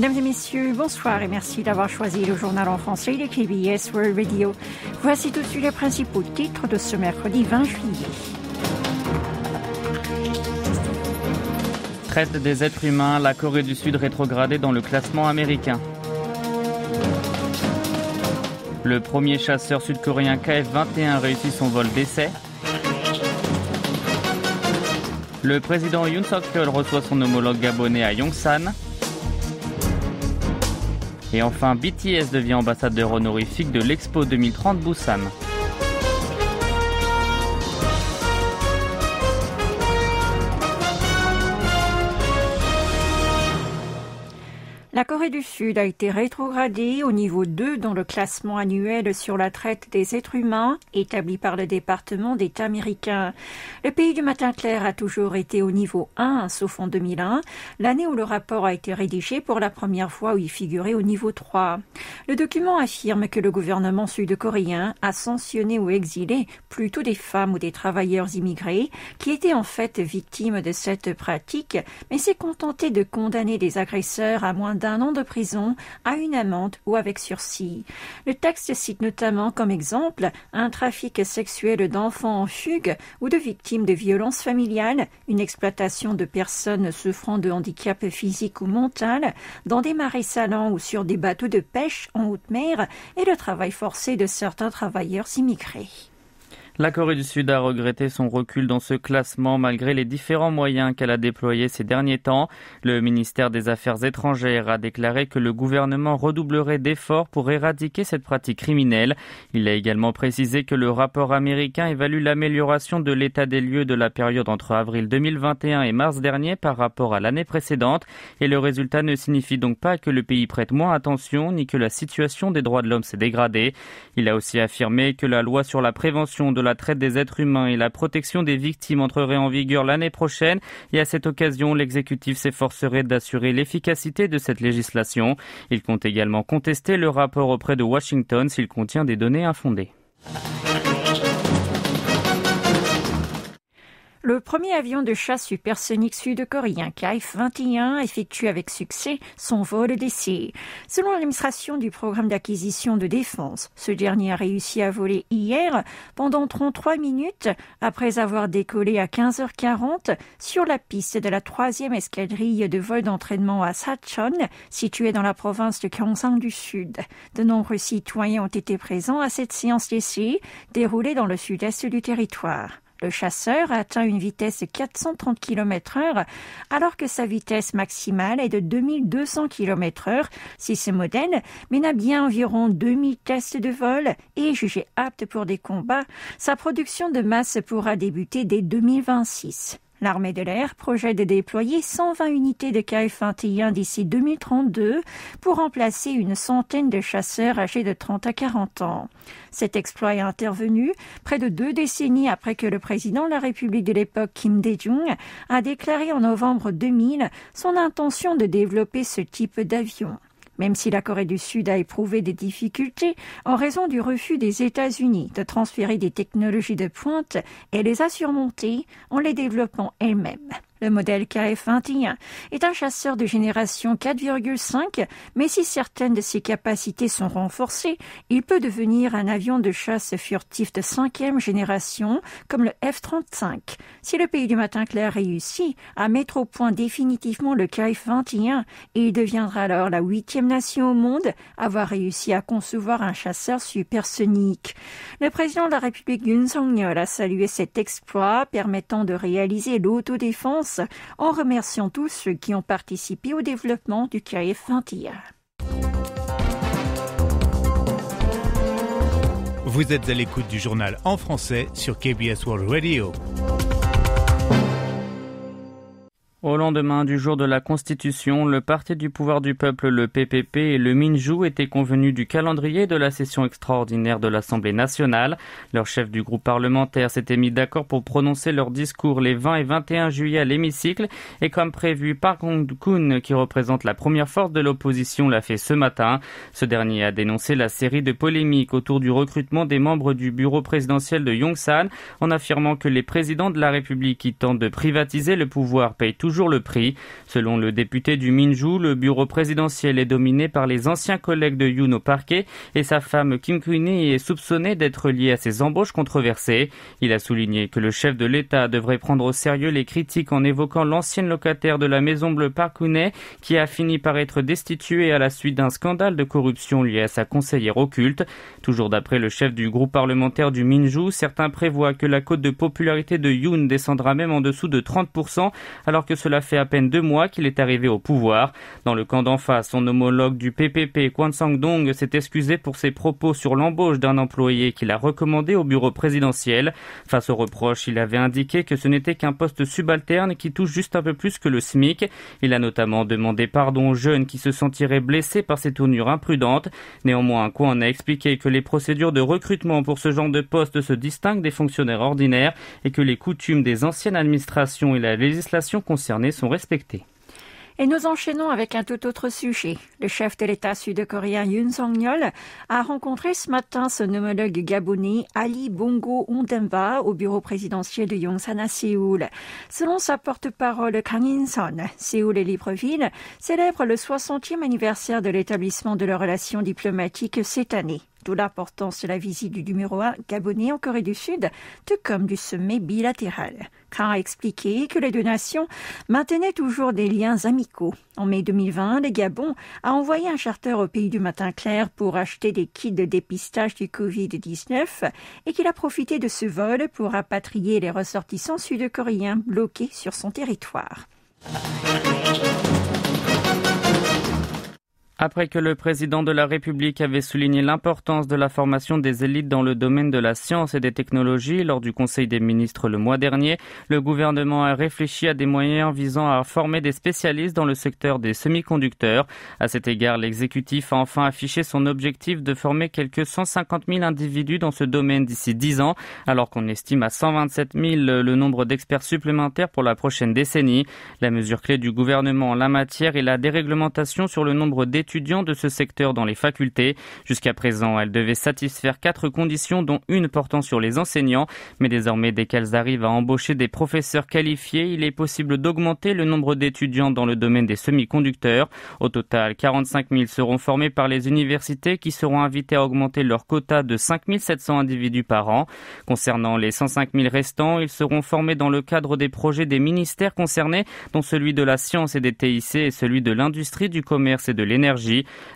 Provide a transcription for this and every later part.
Mesdames et messieurs, bonsoir et merci d'avoir choisi le journal en français de KBS World Radio. Voici tout de suite les principaux titres de ce mercredi 20 juillet. Traite des êtres humains, la Corée du Sud rétrogradée dans le classement américain. Le premier chasseur sud-coréen KF-21 réussit son vol d'essai. Le président Yoon Suk-yeol reçoit son homologue gabonais à Yongsan. Et enfin, BTS devient ambassadeur honorifique de l'Expo 2030 Busan. Corée du Sud a été rétrogradée au niveau 2 dans le classement annuel sur la traite des êtres humains établi par le département d'État américain. Le pays du matin clair a toujours été au niveau 1, sauf en 2001, l'année où le rapport a été rédigé pour la première fois où il figurait au niveau 3. Le document affirme que le gouvernement sud-coréen a sanctionné ou exilé plutôt des femmes ou des travailleurs immigrés qui étaient en fait victimes de cette pratique, mais s'est contenté de condamner des agresseurs à moins d'un an de prison à une amende ou avec sursis. Le texte cite notamment comme exemple un trafic sexuel d'enfants en fugue ou de victimes de violences familiales, une exploitation de personnes souffrant de handicap physique ou mental dans des marais salants ou sur des bateaux de pêche en haute mer et le travail forcé de certains travailleurs immigrés. La Corée du Sud a regretté son recul dans ce classement malgré les différents moyens qu'elle a déployés ces derniers temps. Le ministère des Affaires étrangères a déclaré que le gouvernement redoublerait d'efforts pour éradiquer cette pratique criminelle. Il a également précisé que le rapport américain évalue l'amélioration de l'état des lieux de la période entre avril 2021 et mars dernier par rapport à l'année précédente et le résultat ne signifie donc pas que le pays prête moins attention ni que la situation des droits de l'homme s'est dégradée. Il a aussi affirmé que la loi sur la prévention de la la traite des êtres humains et la protection des victimes entrerait en vigueur l'année prochaine et à cette occasion, l'exécutif s'efforcerait d'assurer l'efficacité de cette législation. Il compte également contester le rapport auprès de Washington s'il contient des données infondées. Le premier avion de chasse supersonique sud-coréen KF-21 effectue avec succès son vol d'essai. Selon l'administration du programme d'acquisition de défense, ce dernier a réussi à voler hier pendant 33 minutes après avoir décollé à 15h40 sur la piste de la troisième escadrille de vol d'entraînement à Sachon, située dans la province de Gyeongsang du Sud. De nombreux citoyens ont été présents à cette séance d'essai déroulée dans le sud-est du territoire. Le chasseur atteint une vitesse de 430 km heure alors que sa vitesse maximale est de 2200 km h si ce modèle mène à bien environ 2000 tests de vol et jugé apte pour des combats, sa production de masse pourra débuter dès 2026. L'armée de l'air projette de déployer 120 unités de KF-21 d'ici 2032 pour remplacer une centaine de chasseurs âgés de 30 à 40 ans. Cet exploit est intervenu près de deux décennies après que le président de la République de l'époque, Kim Dae-jung, a déclaré en novembre 2000 son intention de développer ce type d'avion même si la Corée du Sud a éprouvé des difficultés en raison du refus des États-Unis de transférer des technologies de pointe, elle les a surmontées en les développant elle-même. Le modèle KF-21 est un chasseur de génération 4,5, mais si certaines de ses capacités sont renforcées, il peut devenir un avion de chasse furtif de cinquième génération, comme le F-35. Si le pays du matin clair réussit à mettre au point définitivement le KF-21, il deviendra alors la huitième nation au monde à avoir réussi à concevoir un chasseur supersonique. Le président de la République Yun song a salué cet exploit permettant de réaliser l'autodéfense en remerciant tous ceux qui ont participé au développement du kf 21. Vous êtes à l'écoute du journal en français sur KBS World Radio. Au lendemain du jour de la Constitution, le Parti du pouvoir du peuple, le PPP et le Minjou étaient convenus du calendrier de la session extraordinaire de l'Assemblée nationale. Leur chef du groupe parlementaire s'était mis d'accord pour prononcer leur discours les 20 et 21 juillet à l'hémicycle et comme prévu, Park Hong-kun, qui représente la première force de l'opposition, l'a fait ce matin. Ce dernier a dénoncé la série de polémiques autour du recrutement des membres du bureau présidentiel de Yongsan en affirmant que les présidents de la République qui tentent de privatiser le pouvoir payent tout toujours le prix. Selon le député du Minju, le bureau présidentiel est dominé par les anciens collègues de Yoon au parquet et sa femme Kim Kuni est soupçonnée d'être liée à ces embauches controversées. Il a souligné que le chef de l'État devrait prendre au sérieux les critiques en évoquant l'ancienne locataire de la Maison Bleue Park qui a fini par être destituée à la suite d'un scandale de corruption lié à sa conseillère occulte. Toujours d'après le chef du groupe parlementaire du Minju, certains prévoient que la cote de popularité de Yoon descendra même en dessous de 30%, alors que cela fait à peine deux mois qu'il est arrivé au pouvoir. Dans le camp d'en face, son homologue du PPP, Kwan Sang-dong, s'est excusé pour ses propos sur l'embauche d'un employé qu'il a recommandé au bureau présidentiel. Face aux reproches, il avait indiqué que ce n'était qu'un poste subalterne qui touche juste un peu plus que le SMIC. Il a notamment demandé pardon aux jeunes qui se sentiraient blessés par ses tournures imprudentes. Néanmoins, Kwan a expliqué que les procédures de recrutement pour ce genre de poste se distinguent des fonctionnaires ordinaires et que les coutumes des anciennes administrations et la législation concernent et nous enchaînons avec un tout autre sujet. Le chef de l'État sud-coréen Yoon Song-yeol a rencontré ce matin son homologue gabonais Ali Bongo Ondemba au bureau présidentiel de Yongsan à Séoul. Selon sa porte-parole Kang In-son, Séoul et Libreville célèbrent le 60e anniversaire de l'établissement de leurs relations diplomatiques cette année. D'où l'importance de la visite du numéro 1 gabonais en Corée du Sud, tout comme du sommet bilatéral. Khan a expliqué que les deux nations maintenaient toujours des liens amicaux. En mai 2020, le Gabon a envoyé un charter au pays du matin clair pour acheter des kits de dépistage du Covid-19 et qu'il a profité de ce vol pour rapatrier les ressortissants sud-coréens bloqués sur son territoire. Après que le président de la République avait souligné l'importance de la formation des élites dans le domaine de la science et des technologies lors du Conseil des ministres le mois dernier, le gouvernement a réfléchi à des moyens visant à former des spécialistes dans le secteur des semi-conducteurs. À cet égard, l'exécutif a enfin affiché son objectif de former quelques 150 000 individus dans ce domaine d'ici 10 ans, alors qu'on estime à 127 000 le nombre d'experts supplémentaires pour la prochaine décennie. La mesure clé du gouvernement en la matière est la déréglementation sur le nombre d'études étudiants de ce secteur dans les facultés. Jusqu'à présent, elles devaient satisfaire quatre conditions, dont une portant sur les enseignants. Mais désormais, dès qu'elles arrivent à embaucher des professeurs qualifiés, il est possible d'augmenter le nombre d'étudiants dans le domaine des semi-conducteurs. Au total, 45 000 seront formés par les universités qui seront invitées à augmenter leur quota de 5 700 individus par an. Concernant les 105 000 restants, ils seront formés dans le cadre des projets des ministères concernés, dont celui de la science et des TIC et celui de l'industrie, du commerce et de l'énergie.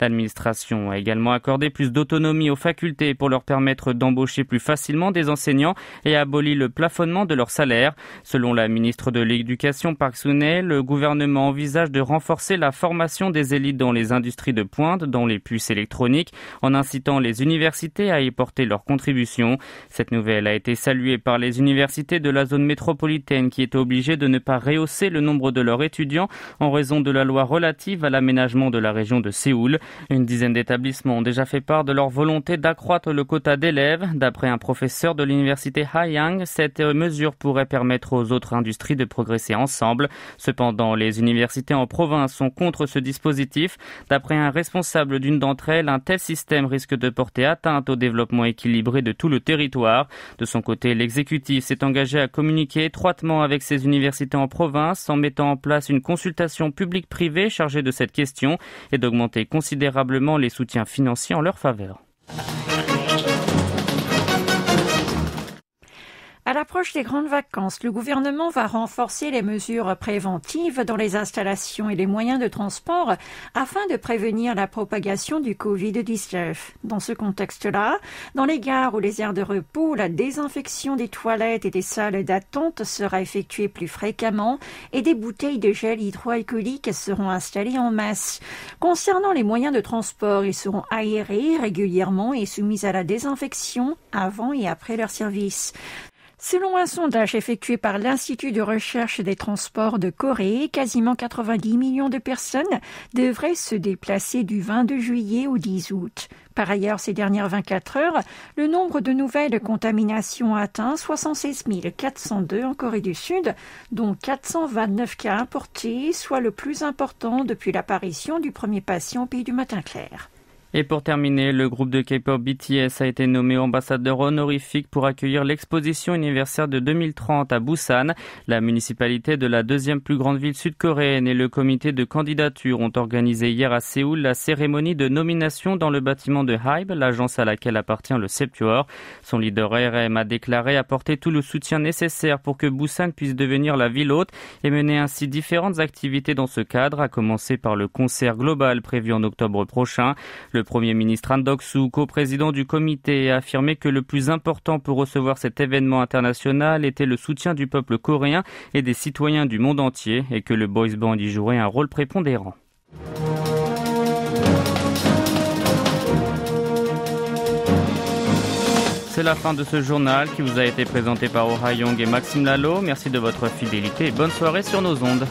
L'administration a également accordé plus d'autonomie aux facultés pour leur permettre d'embaucher plus facilement des enseignants et a aboli le plafonnement de leurs salaire. Selon la ministre de l'Éducation, Park Sunay, le gouvernement envisage de renforcer la formation des élites dans les industries de pointe, dans les puces électroniques, en incitant les universités à y porter leur contribution. Cette nouvelle a été saluée par les universités de la zone métropolitaine qui étaient obligées de ne pas rehausser le nombre de leurs étudiants en raison de la loi relative à l'aménagement de la région de Séoul. Une dizaine d'établissements ont déjà fait part de leur volonté d'accroître le quota d'élèves. D'après un professeur de l'université Hanyang, cette mesure pourrait permettre aux autres industries de progresser ensemble. Cependant, les universités en province sont contre ce dispositif. D'après un responsable d'une d'entre elles, un tel système risque de porter atteinte au développement équilibré de tout le territoire. De son côté, l'exécutif s'est engagé à communiquer étroitement avec ces universités en province en mettant en place une consultation publique-privée chargée de cette question et d'augmenter considérablement les soutiens financiers en leur faveur. approche des grandes vacances, le gouvernement va renforcer les mesures préventives dans les installations et les moyens de transport afin de prévenir la propagation du Covid-19. Dans ce contexte-là, dans les gares ou les aires de repos, la désinfection des toilettes et des salles d'attente sera effectuée plus fréquemment et des bouteilles de gel hydroalcoolique seront installées en masse. Concernant les moyens de transport, ils seront aérés régulièrement et soumis à la désinfection avant et après leur service. Selon un sondage effectué par l'Institut de recherche des transports de Corée, quasiment 90 millions de personnes devraient se déplacer du 22 juillet au 10 août. Par ailleurs, ces dernières 24 heures, le nombre de nouvelles contaminations atteint 76 402 en Corée du Sud, dont 429 cas importés, soit le plus important depuis l'apparition du premier patient au pays du matin clair. Et pour terminer, le groupe de K-pop BTS a été nommé ambassadeur honorifique pour accueillir l'exposition anniversaire de 2030 à Busan. La municipalité de la deuxième plus grande ville sud-coréenne et le comité de candidature ont organisé hier à Séoul la cérémonie de nomination dans le bâtiment de Hybe, l'agence à laquelle appartient le Septuor. Son leader RM a déclaré apporter tout le soutien nécessaire pour que Busan puisse devenir la ville hôte et mener ainsi différentes activités dans ce cadre, à commencer par le concert global prévu en octobre prochain. Le Premier ministre co-président du comité, a affirmé que le plus important pour recevoir cet événement international était le soutien du peuple coréen et des citoyens du monde entier et que le boys band y jouerait un rôle prépondérant. C'est la fin de ce journal qui vous a été présenté par Young et Maxime Lalo. Merci de votre fidélité et bonne soirée sur nos ondes.